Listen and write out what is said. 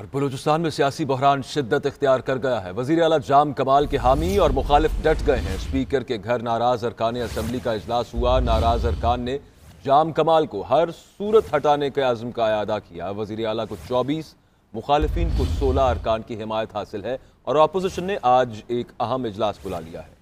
और बलूचिस्तान में सियासी बहरान शिद्दत इख्तियार कर गया है वजीर अला जाम कमाल के हामी और मुखालिफ डट गए हैं स्पीकर के घर नाराज अरकान असम्बली का अजलास हुआ नाराज अरकान ने जाम कमाल को हर सूरत हटाने के आज़म का अदा किया वजीर अला को चौबीस मुखालफी को सोलह अरकान की हिमायत हासिल है और अपोजिशन ने आज एक अहम इजलास बुला लिया है